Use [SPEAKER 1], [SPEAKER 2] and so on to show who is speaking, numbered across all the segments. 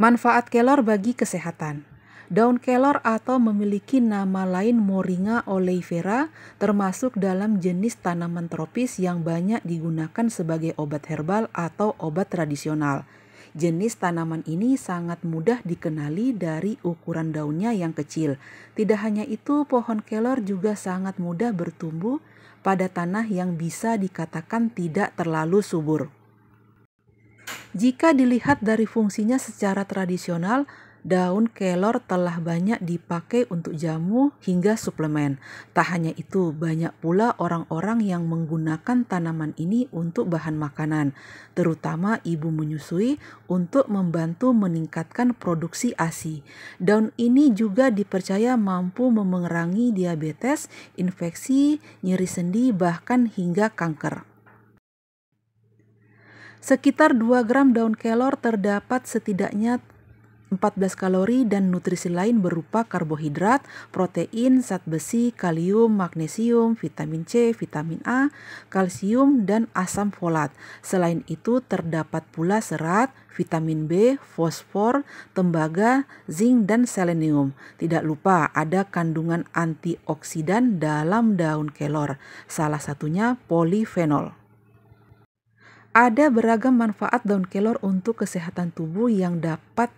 [SPEAKER 1] Manfaat kelor bagi kesehatan. Daun kelor atau memiliki nama lain Moringa oleifera termasuk dalam jenis tanaman tropis yang banyak digunakan sebagai obat herbal atau obat tradisional. Jenis tanaman ini sangat mudah dikenali dari ukuran daunnya yang kecil. Tidak hanya itu, pohon kelor juga sangat mudah bertumbuh pada tanah yang bisa dikatakan tidak terlalu subur. Jika dilihat dari fungsinya secara tradisional, daun kelor telah banyak dipakai untuk jamu hingga suplemen. Tak hanya itu, banyak pula orang-orang yang menggunakan tanaman ini untuk bahan makanan, terutama ibu menyusui untuk membantu meningkatkan produksi ASI. Daun ini juga dipercaya mampu memengerangi diabetes, infeksi, nyeri sendi, bahkan hingga kanker. Sekitar 2 gram daun kelor terdapat setidaknya 14 kalori dan nutrisi lain berupa karbohidrat, protein, zat besi, kalium, magnesium, vitamin C, vitamin A, kalsium, dan asam folat. Selain itu terdapat pula serat, vitamin B, fosfor, tembaga, zinc, dan selenium. Tidak lupa ada kandungan antioksidan dalam daun kelor, salah satunya polifenol. Ada beragam manfaat daun kelor untuk kesehatan tubuh yang dapat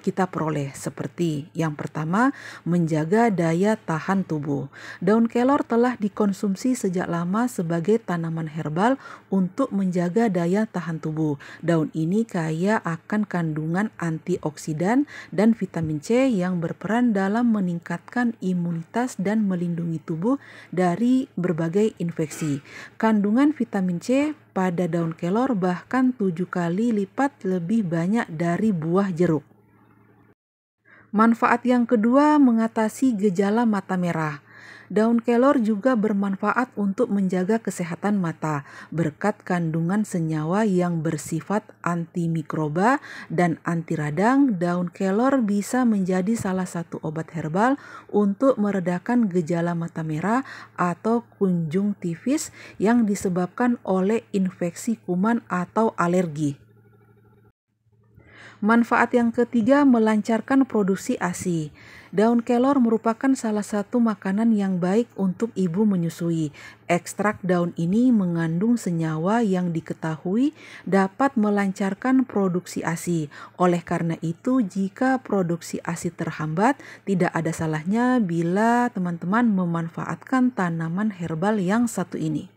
[SPEAKER 1] kita peroleh seperti yang pertama menjaga daya tahan tubuh. Daun kelor telah dikonsumsi sejak lama sebagai tanaman herbal untuk menjaga daya tahan tubuh. Daun ini kaya akan kandungan antioksidan dan vitamin C yang berperan dalam meningkatkan imunitas dan melindungi tubuh dari berbagai infeksi. Kandungan vitamin C pada daun kelor bahkan tujuh kali lipat lebih banyak dari buah jeruk. Manfaat yang kedua mengatasi gejala mata merah. Daun kelor juga bermanfaat untuk menjaga kesehatan mata berkat kandungan senyawa yang bersifat antimikroba dan anti radang. Daun kelor bisa menjadi salah satu obat herbal untuk meredakan gejala mata merah atau kunjung kunjungtivis yang disebabkan oleh infeksi kuman atau alergi. Manfaat yang ketiga melancarkan produksi ASI. Daun kelor merupakan salah satu makanan yang baik untuk ibu menyusui. Ekstrak daun ini mengandung senyawa yang diketahui dapat melancarkan produksi ASI. Oleh karena itu, jika produksi ASI terhambat, tidak ada salahnya bila teman-teman memanfaatkan tanaman herbal yang satu ini.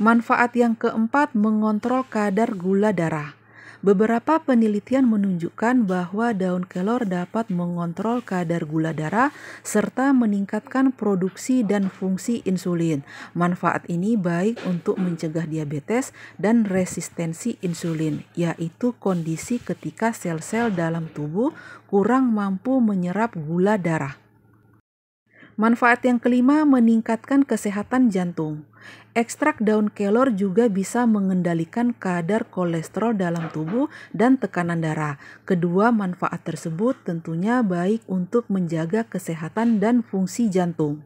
[SPEAKER 1] Manfaat yang keempat mengontrol kadar gula darah. Beberapa penelitian menunjukkan bahwa daun kelor dapat mengontrol kadar gula darah serta meningkatkan produksi dan fungsi insulin. Manfaat ini baik untuk mencegah diabetes dan resistensi insulin, yaitu kondisi ketika sel-sel dalam tubuh kurang mampu menyerap gula darah. Manfaat yang kelima, meningkatkan kesehatan jantung. Ekstrak daun kelor juga bisa mengendalikan kadar kolesterol dalam tubuh dan tekanan darah. Kedua manfaat tersebut tentunya baik untuk menjaga kesehatan dan fungsi jantung.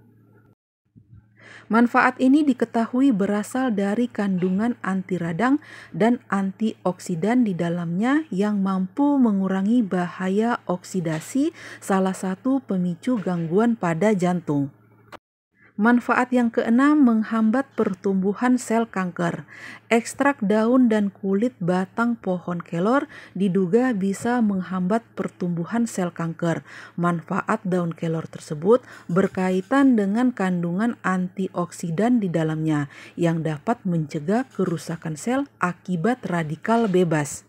[SPEAKER 1] Manfaat ini diketahui berasal dari kandungan anti radang dan antioksidan di dalamnya yang mampu mengurangi bahaya oksidasi, salah satu pemicu gangguan pada jantung. Manfaat yang keenam menghambat pertumbuhan sel kanker. Ekstrak daun dan kulit batang pohon kelor diduga bisa menghambat pertumbuhan sel kanker. Manfaat daun kelor tersebut berkaitan dengan kandungan antioksidan di dalamnya yang dapat mencegah kerusakan sel akibat radikal bebas.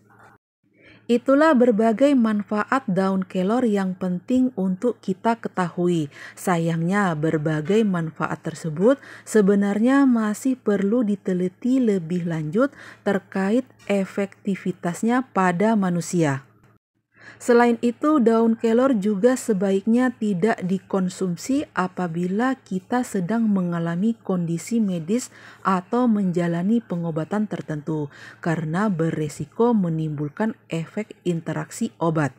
[SPEAKER 1] Itulah berbagai manfaat daun kelor yang penting untuk kita ketahui. Sayangnya, berbagai manfaat tersebut sebenarnya masih perlu diteliti lebih lanjut terkait efektivitasnya pada manusia. Selain itu, daun kelor juga sebaiknya tidak dikonsumsi apabila kita sedang mengalami kondisi medis atau menjalani pengobatan tertentu karena beresiko menimbulkan efek interaksi obat.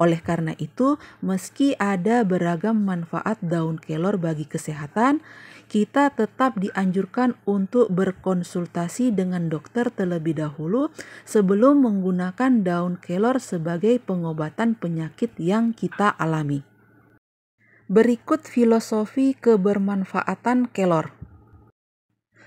[SPEAKER 1] Oleh karena itu, meski ada beragam manfaat daun kelor bagi kesehatan, kita tetap dianjurkan untuk berkonsultasi dengan dokter terlebih dahulu sebelum menggunakan daun kelor sebagai pengobatan penyakit yang kita alami. Berikut filosofi kebermanfaatan kelor.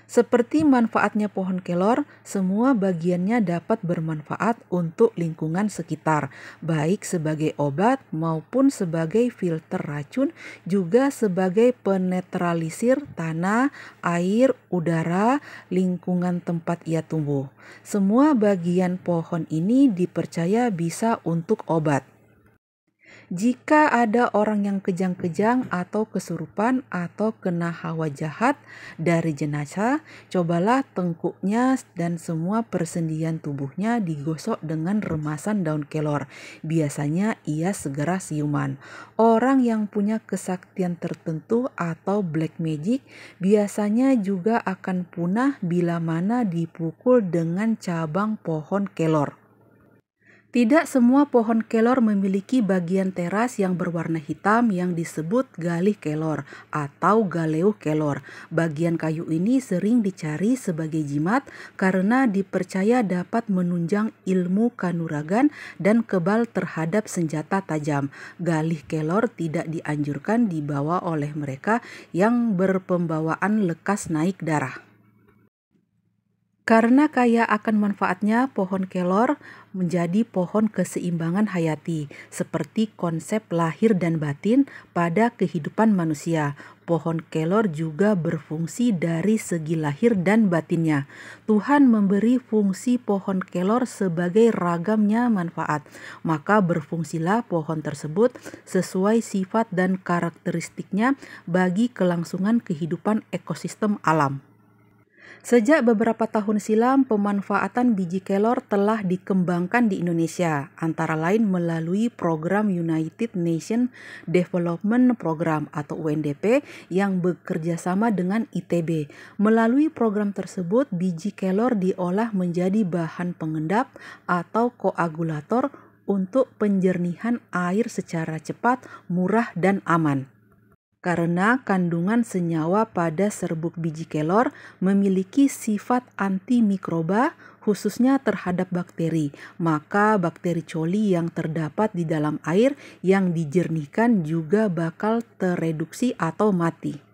[SPEAKER 1] Seperti manfaatnya pohon kelor, semua bagiannya dapat bermanfaat untuk lingkungan sekitar, baik sebagai obat maupun sebagai filter racun, juga sebagai penetralisir tanah, air, udara, lingkungan tempat ia tumbuh. Semua bagian pohon ini dipercaya bisa untuk obat. Jika ada orang yang kejang-kejang atau kesurupan atau kena hawa jahat dari jenazah, cobalah tengkuknya dan semua persendian tubuhnya digosok dengan remasan daun kelor. Biasanya ia segera siuman. Orang yang punya kesaktian tertentu atau black magic biasanya juga akan punah bila mana dipukul dengan cabang pohon kelor. Tidak semua pohon kelor memiliki bagian teras yang berwarna hitam yang disebut galih kelor atau galeuh kelor. Bagian kayu ini sering dicari sebagai jimat karena dipercaya dapat menunjang ilmu kanuragan dan kebal terhadap senjata tajam. Galih kelor tidak dianjurkan dibawa oleh mereka yang berpembawaan lekas naik darah. Karena kaya akan manfaatnya, pohon kelor menjadi pohon keseimbangan hayati, seperti konsep lahir dan batin pada kehidupan manusia. Pohon kelor juga berfungsi dari segi lahir dan batinnya. Tuhan memberi fungsi pohon kelor sebagai ragamnya manfaat, maka berfungsilah pohon tersebut sesuai sifat dan karakteristiknya bagi kelangsungan kehidupan ekosistem alam. Sejak beberapa tahun silam, pemanfaatan biji kelor telah dikembangkan di Indonesia, antara lain melalui program United Nations Development Program atau UNDP yang bekerja sama dengan ITB. Melalui program tersebut, biji kelor diolah menjadi bahan pengendap atau koagulator untuk penjernihan air secara cepat, murah, dan aman karena kandungan senyawa pada serbuk biji kelor memiliki sifat antimikroba khususnya terhadap bakteri. Maka bakteri coli yang terdapat di dalam air yang dijernihkan juga bakal tereduksi atau mati.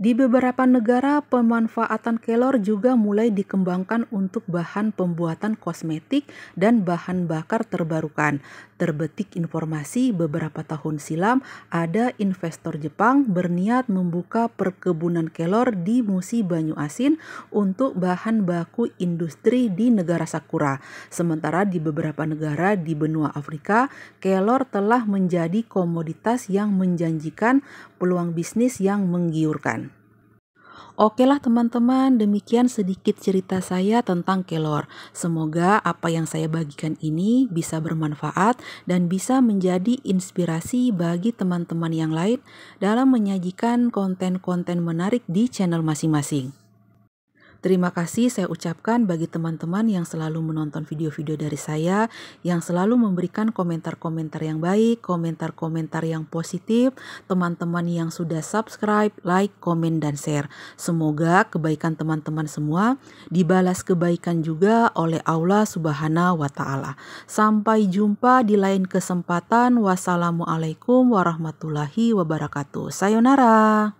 [SPEAKER 1] Di beberapa negara, pemanfaatan kelor juga mulai dikembangkan untuk bahan pembuatan kosmetik dan bahan bakar terbarukan. Terbetik informasi beberapa tahun silam, ada investor Jepang berniat membuka perkebunan kelor di Musi Banyu Asin untuk bahan baku industri di negara Sakura. Sementara di beberapa negara di benua Afrika, kelor telah menjadi komoditas yang menjanjikan peluang bisnis yang menggiurkan. Oke lah teman-teman, demikian sedikit cerita saya tentang kelor. Semoga apa yang saya bagikan ini bisa bermanfaat dan bisa menjadi inspirasi bagi teman-teman yang lain dalam menyajikan konten-konten menarik di channel masing-masing. Terima kasih saya ucapkan bagi teman-teman yang selalu menonton video-video dari saya, yang selalu memberikan komentar-komentar yang baik, komentar-komentar yang positif, teman-teman yang sudah subscribe, like, komen, dan share. Semoga kebaikan teman-teman semua dibalas kebaikan juga oleh Allah Subhanahu wa Ta'ala. Sampai jumpa di lain kesempatan. Wassalamualaikum warahmatullahi wabarakatuh. Sayonara.